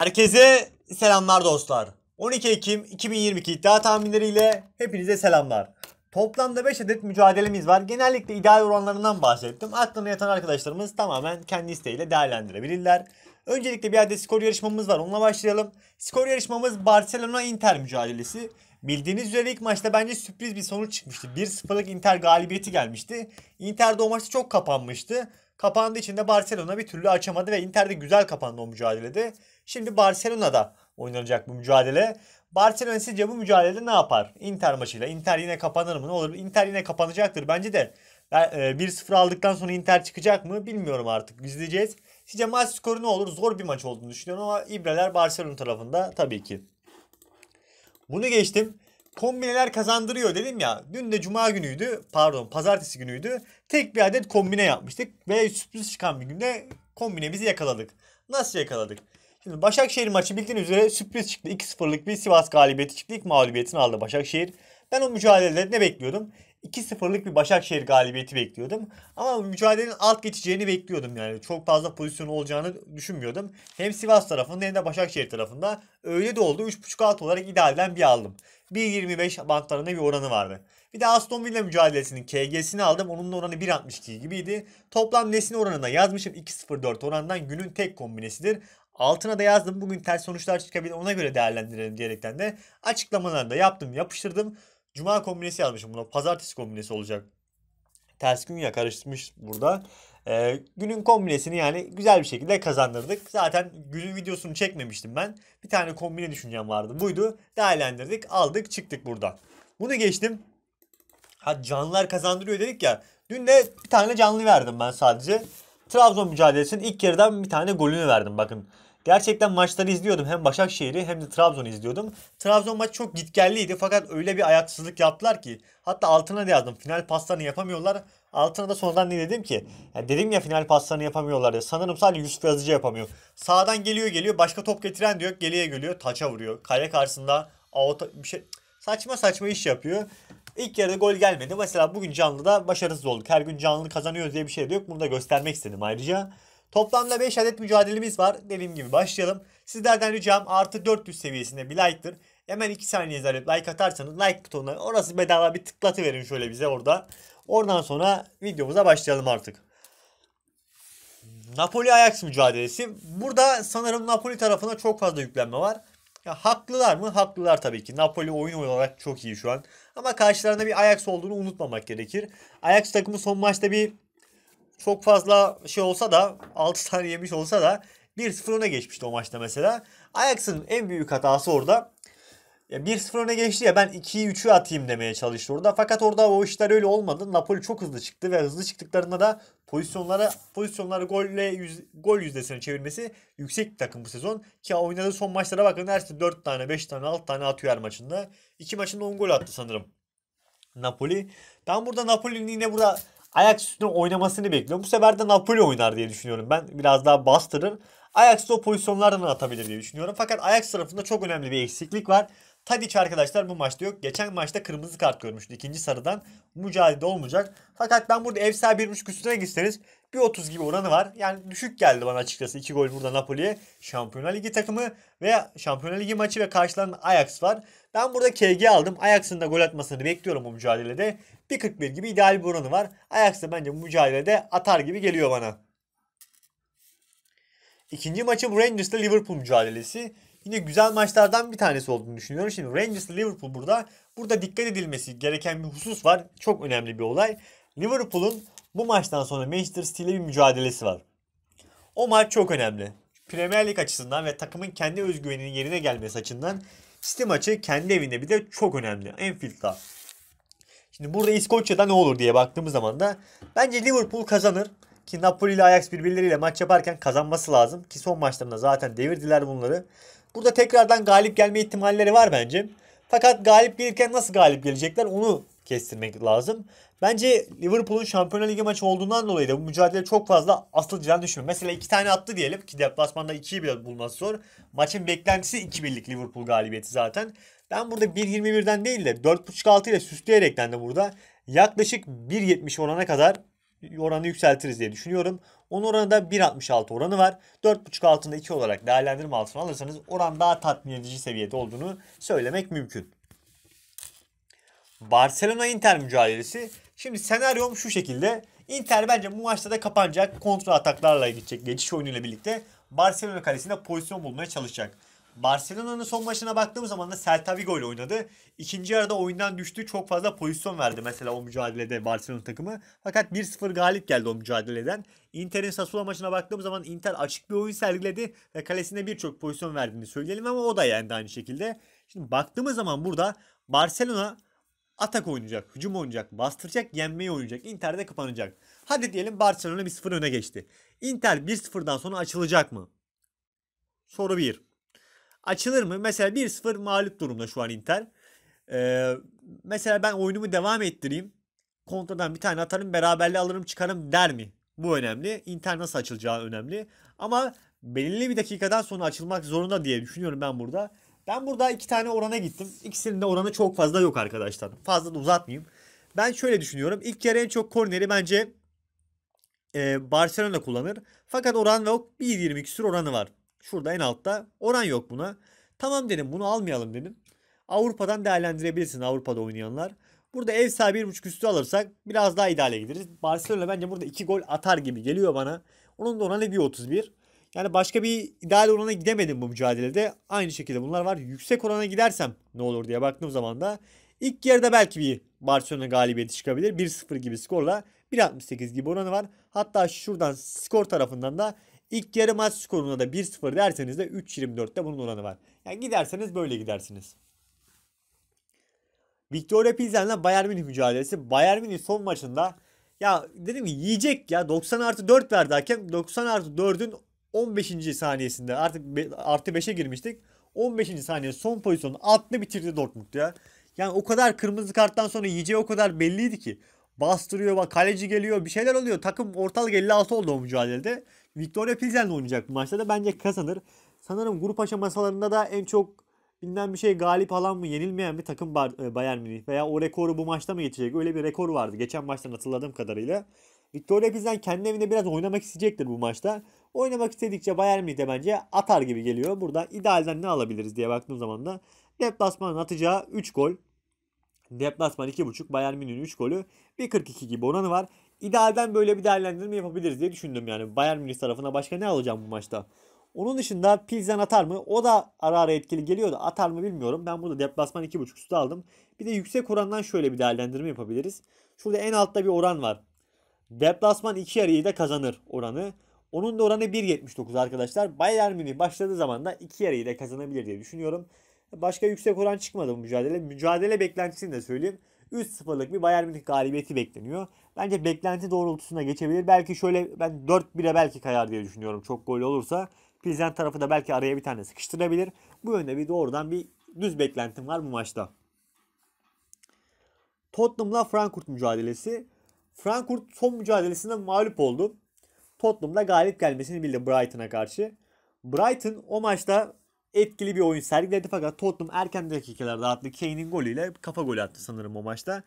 Herkese selamlar dostlar. 12 Ekim 2022 iddia tahminleriyle hepinize selamlar. Toplamda 5 adet mücadelemiz var. Genellikle ideal oranlarından bahsettim. Aklına yatan arkadaşlarımız tamamen kendi isteğiyle değerlendirebilirler. Öncelikle bir adet skor yarışmamız var. Onunla başlayalım. Skor yarışmamız Barcelona-Inter mücadelesi. Bildiğiniz üzere ilk maçta bence sürpriz bir sonuç çıkmıştı. 1-0'lık Inter galibiyeti gelmişti. Inter de o maçta çok kapanmıştı. Kapandığı için de Barcelona bir türlü açamadı ve Inter de güzel kapandı o mücadelede. Şimdi Barcelona'da oynanacak bu mücadele. Barcelona sizce bu mücadelede ne yapar? Inter maçıyla. Inter yine kapanır mı? Ne olur? Inter yine kapanacaktır. Bence de 1-0 e, aldıktan sonra Inter çıkacak mı? Bilmiyorum artık. İzleyeceğiz. Sizce maç skoru ne olur? Zor bir maç olduğunu düşünüyorum ama İbreler Barcelona tarafında tabii ki. Bunu geçtim. Kombineler kazandırıyor dedim ya. Dün de cuma günüydü. Pardon pazartesi günüydü. Tek bir adet kombine yapmıştık. Ve sürpriz çıkan bir günde kombine bizi yakaladık. Nasıl yakaladık? Şimdi Başakşehir maçı bildiğiniz üzere sürpriz çıktı. 2-0'lık bir Sivas galibiyeti çıktı. İlk mağlubiyetini aldı Başakşehir. Ben o mücadelede ne bekliyordum? 2-0'lık bir Başakşehir galibiyeti bekliyordum. Ama mücadelenin alt geçeceğini bekliyordum yani. Çok fazla pozisyon olacağını düşünmüyordum. Hem Sivas tarafında hem de Başakşehir tarafında. Öyle de oldu. 3.5 alt olarak idealden bir aldım. 1.25 bantlarında bir oranı vardı. Bir de Aston Villa mücadelesinin KG'sini aldım. Onun da oranı 1.62 gibiydi. Toplam nesine oranına yazmışım. 2.04 orandan günün tek kombinesidir altına da yazdım. Bugün ters sonuçlar çıkabilir ona göre değerlendirelim diyerekten de açıklamalarını da yaptım yapıştırdım. Cuma kombinesi yazmışım buna. Pazartesi kombinesi olacak. Ters gün ya karışmış burada. Ee, günün kombinesini yani güzel bir şekilde kazandırdık. Zaten günün videosunu çekmemiştim ben. Bir tane kombine düşüncem vardı. Buydu. Değerlendirdik, aldık, çıktık burada. Bunu geçtim. Ha canlılar kazandırıyor dedik ya. Dün de bir tane canlı verdim ben sadece. Trabzon mücadelesinin ilk yarıdan bir tane golünü verdim bakın. Gerçekten maçları izliyordum. Hem Başakşehir'i hem de Trabzon'u izliyordum. Trabzon maçı çok gitgelliydi fakat öyle bir ayaksızlık yaptılar ki. Hatta altına da yazdım. Final paslarını yapamıyorlar. Altına da sonradan ne dedim ki? Yani dedim ya final paslarını yapamıyorlar diye. Sanırım sadece Yusuf Yazıcı yapamıyor. Sağdan geliyor geliyor. Başka top getiren diyor. Geriye geliyor. Taça vuruyor. Kale karşısında out bir şey saçma saçma iş yapıyor. İlk yarıda gol gelmedi. Mesela bugün canlıda başarısız olduk. Her gün canlı kazanıyoruz diye bir şey de yok. Bunu da göstermek istedim ayrıca. Toplamda 5 adet mücadelemiz var. Dediğim gibi başlayalım. Sizlerden ricam artı 400 seviyesinde bir like'tır. Hemen 2 saniye zarif like atarsanız like butonuna orası bedava bir tıklatıverin şöyle bize orada. Oradan sonra videomuza başlayalım artık. Napoli Ajax mücadelesi. Burada sanırım Napoli tarafına çok fazla yüklenme var. Ya haklılar mı? Haklılar tabii ki. Napoli oyun olarak çok iyi şu an. Ama karşılarında bir Ajax olduğunu unutmamak gerekir. Ajax takımı son maçta bir çok fazla şey olsa da 6 tane yemiş olsa da 1-0 öne geçmişti o maçta mesela. Ajax'ın en büyük hatası orada. 1-0 öne geçti ya ben 2'yi 3'ü atayım demeye çalıştı orada. Fakat orada o işler öyle olmadı. Napoli çok hızlı çıktı ve hızlı çıktıklarında da pozisyonlara pozisyonları golle yüz, gol yüzdesine çevirmesi yüksek bir takım bu sezon. Ki oynadığı son maçlara bakın her 4 şey tane 5 tane 6 tane atıyor her maçında. 2 maçında 10 gol attı sanırım. Napoli. Ben burada Napoli'nin yine burada Ajax üstüne oynamasını bekliyorum. Bu sefer de Napoli oynar diye düşünüyorum ben. Biraz daha bastırır. Ajax da o pozisyonlardan atabilir diye düşünüyorum. Fakat Ajax tarafında çok önemli bir eksiklik var. Tadiç arkadaşlar bu maçta yok. Geçen maçta kırmızı kart görmüştü. ikinci sarıdan mücadele olmayacak. Fakat ben burada ev sahibi 1.5 üstüne gitseniz bir 30 gibi oranı var. Yani düşük geldi bana açıkçası. 2 gol burada Napoli'ye. Şampiyonlar Ligi takımı veya Şampiyonlar Ligi maçı ve karşılarında Ajax var. Ben burada KG aldım. Ajax'ın da gol atmasını bekliyorum bu mücadelede. 1.41 gibi ideal bir oranı var. Ajax da bence bu mücadelede atar gibi geliyor bana. İkinci maçım Rangers'la Liverpool mücadelesi yine güzel maçlardan bir tanesi olduğunu düşünüyorum. Şimdi Rangers Liverpool burada. Burada dikkat edilmesi gereken bir husus var. Çok önemli bir olay. Liverpool'un bu maçtan sonra Manchester City ile bir mücadelesi var. O maç çok önemli. Premier Lig açısından ve takımın kendi özgüveninin yerine gelmesi açısından City maçı kendi evinde bir de çok önemli. Enfield'da. Şimdi burada İskoçya'da ne olur diye baktığımız zaman da bence Liverpool kazanır. Ki Napoli ile Ajax birbirleriyle maç yaparken kazanması lazım. Ki son maçlarında zaten devirdiler bunları. Burada tekrardan galip gelme ihtimalleri var bence. Fakat galip gelirken nasıl galip gelecekler onu kestirmek lazım. Bence Liverpool'un Şampiyonlar Ligi maçı olduğundan dolayı da bu mücadele çok fazla asılcıdan düşmüyor. Mesela iki tane attı diyelim ki deplasmanda ikiyi bile bulması zor. Maçın beklentisi 2-1'lik Liverpool galibiyeti zaten. Ben burada 1.21'den değil de 4.5-6 ile süsleyerek de burada yaklaşık 1.70 orana kadar oranı yükseltiriz diye düşünüyorum. Onun oranı da 1.66 oranı var. 4.5 altında 2 olarak değerlendirme altına alırsanız oran daha tatmin edici seviyede olduğunu söylemek mümkün. Barcelona-Inter mücadelesi. Şimdi senaryom şu şekilde. Inter bence bu maçta da kapanacak. Kontrol ataklarla gidecek. Geçiş oyunuyla birlikte Barcelona kalesinde pozisyon bulmaya çalışacak. Barcelona'nın son maçına baktığım zaman da Celta Vigo ile oynadı. İkinci yarıda oyundan düştü. Çok fazla pozisyon verdi mesela o mücadelede Barcelona takımı. Fakat 1-0 galip geldi o mücadeleden. Inter'in Sassuolo maçına baktığım zaman Inter açık bir oyun sergiledi ve kalesine birçok pozisyon verdiğini söyleyelim ama o da yendi aynı şekilde. Şimdi baktığımız zaman burada Barcelona atak oynayacak, hücum oynayacak, bastıracak, yenmeyi oynayacak. Inter'de kapanacak. Hadi diyelim Barcelona 1-0 öne geçti. Inter 1-0'dan sonra açılacak mı? Soru 1 açılır mı? Mesela 1-0 mağlup durumda şu an Inter. Ee, mesela ben oyunumu devam ettireyim. Kontradan bir tane atarım beraberliği alırım çıkarım der mi? Bu önemli. Inter nasıl açılacağı önemli. Ama belirli bir dakikadan sonra açılmak zorunda diye düşünüyorum ben burada. Ben burada iki tane orana gittim. İkisinin de oranı çok fazla yok arkadaşlar. Fazla da uzatmayayım. Ben şöyle düşünüyorum. İlk yarı en çok korneri bence e, Barcelona kullanır. Fakat oran yok. 1.20 küsur oranı var. Şurada en altta oran yok buna. Tamam dedim bunu almayalım dedim. Avrupa'dan değerlendirebilirsin Avrupa'da oynayanlar. Burada ev sahibi 1.5 üstü alırsak biraz daha ideale gideriz. Barcelona bence burada 2 gol atar gibi geliyor bana. Onun da oranı 1.31. Yani başka bir ideal orana gidemedim bu mücadelede. Aynı şekilde bunlar var. Yüksek orana gidersem ne olur diye baktığım zaman da ilk yarıda belki bir Barcelona galibiyeti çıkabilir. 1-0 gibi skorla 1.68 gibi oranı var. Hatta şuradan skor tarafından da İlk yarı maç skoruna da 1-0 derseniz de 3.24'te bunun oranı var. Yani giderseniz böyle gidersiniz. Victoria Pilsen'le Bayern Münih mücadelesi. Bayern Münih son maçında ya dedim ki yiyecek ya 90 artı 4 verdi hakem. 90 artı 4'ün 15. saniyesinde artık artı 5'e girmiştik. 15. saniye son pozisyonu attı bitirdi Dortmund ya. Yani o kadar kırmızı karttan sonra yiyeceği o kadar belliydi ki. Bastırıyor bak kaleci geliyor bir şeyler oluyor. Takım ortalık 56 oldu o mücadelede. Victoria Pilsen'le oynayacak bu maçta da bence kazanır. Sanırım grup aşamasalarında da en çok bilinen bir şey galip alan mı yenilmeyen bir takım e, Bayern Münih veya o rekoru bu maçta mı geçecek öyle bir rekor vardı geçen maçtan hatırladığım kadarıyla. Victoria Pilsen kendi evinde biraz oynamak isteyecektir bu maçta. Oynamak istedikçe Bayern Münih de bence atar gibi geliyor. Burada idealden ne alabiliriz diye baktığım zaman da deplasmanın atacağı 3 gol. Deplasman 2.5 Bayern Münih'in 3 golü 1.42 gibi oranı var idealden böyle bir değerlendirme yapabiliriz diye düşündüm yani. Bayern Münih tarafına başka ne alacağım bu maçta? Onun dışında Pilsen atar mı? O da ara ara etkili geliyordu. Atar mı bilmiyorum. Ben burada deplasman 2.5 üstü aldım. Bir de yüksek orandan şöyle bir değerlendirme yapabiliriz. Şurada en altta bir oran var. Deplasman 2 yarıyı da kazanır oranı. Onun da oranı 1.79 arkadaşlar. Bayern Münih başladığı zaman da 2 yarıyı da kazanabilir diye düşünüyorum. Başka yüksek oran çıkmadı bu mücadele. Mücadele beklentisini de söyleyeyim. 3-0'lık bir Bayern Münih galibiyeti bekleniyor. Bence beklenti doğrultusunda geçebilir. Belki şöyle ben 4-1'e belki kayar diye düşünüyorum çok gol olursa. Pilsen tarafı da belki araya bir tane sıkıştırabilir. Bu yönde bir doğrudan bir düz beklentim var bu maçta. Tottenham'la Frankfurt mücadelesi. Frankfurt son mücadelesinde mağlup oldu. Tottenham'da galip gelmesini bildi Brighton'a karşı. Brighton o maçta etkili bir oyun sergiledi fakat Tottenham erken dakikalarda attı. Kane'in golüyle kafa golü attı sanırım o maçta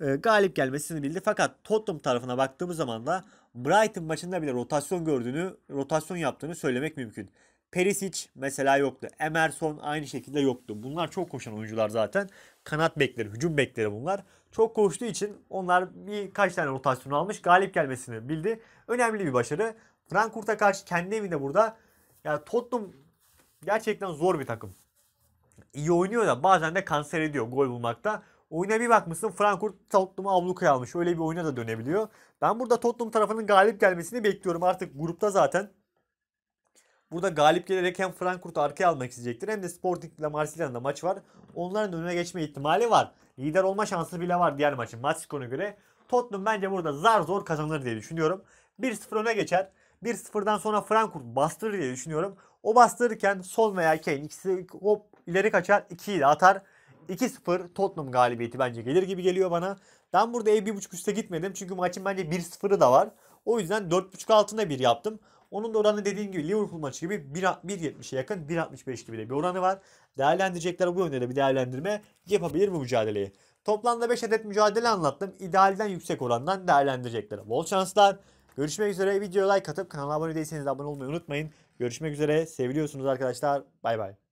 e, galip gelmesini bildi. Fakat Tottenham tarafına baktığımız zaman da Brighton maçında bile rotasyon gördüğünü, rotasyon yaptığını söylemek mümkün. Perisic mesela yoktu. Emerson aynı şekilde yoktu. Bunlar çok koşan oyuncular zaten. Kanat bekleri, hücum bekleri bunlar. Çok koştuğu için onlar birkaç tane rotasyon almış. Galip gelmesini bildi. Önemli bir başarı. Frankfurt'a karşı kendi evinde burada. Ya Tottenham gerçekten zor bir takım. İyi oynuyor da bazen de kanser ediyor gol bulmakta. Oyuna bir bakmışsın Frankfurt Tottenham'ı ablukaya almış. Öyle bir oyuna da dönebiliyor. Ben burada Tottenham tarafının galip gelmesini bekliyorum. Artık grupta zaten Burada galip gelerek hem Frankfurt'u arkaya almak isteyecektir hem de Sporting ile Marsilya'nın da maç var. Onların önüne geçme ihtimali var. Lider olma şansı bile var diğer maçın maç skoruna göre. Tottenham bence burada zar zor kazanır diye düşünüyorum. 1-0 öne geçer. 1-0'dan sonra Frankfurt bastırır diye düşünüyorum. O bastırırken Son veya Kane ikisi hop ileri kaçar 2'yi de atar. 2-0 Tottenham galibiyeti bence gelir gibi geliyor bana. Ben burada ev 1.5 üste gitmedim. Çünkü maçın bence 1-0'ı da var. O yüzden 4.5 altına 1 yaptım. Onun da oranı dediğim gibi Liverpool maçı gibi 1.70'e yakın 1.65 gibi de bir oranı var. Değerlendirecekler bu yönde de bir değerlendirme yapabilir bu mücadeleyi. Toplamda 5 adet mücadele anlattım. İdealden yüksek orandan değerlendirecekler. Bol şanslar. Görüşmek üzere. Videoya like atıp kanala abone değilseniz abone olmayı unutmayın. Görüşmek üzere. Seviliyorsunuz arkadaşlar. Bay bay.